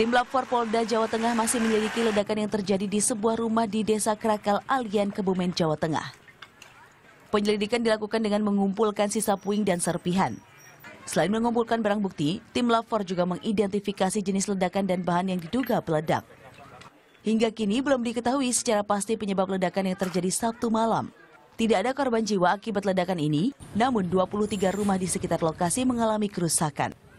Tim Lapor Polda Jawa Tengah masih menyelidiki ledakan yang terjadi di sebuah rumah di Desa Krakal Alian, Kebumen, Jawa Tengah. Penyelidikan dilakukan dengan mengumpulkan sisa puing dan serpihan. Selain mengumpulkan barang bukti, tim Lapor juga mengidentifikasi jenis ledakan dan bahan yang diduga peledak. Hingga kini belum diketahui secara pasti penyebab ledakan yang terjadi Sabtu malam. Tidak ada korban jiwa akibat ledakan ini, namun 23 rumah di sekitar lokasi mengalami kerusakan.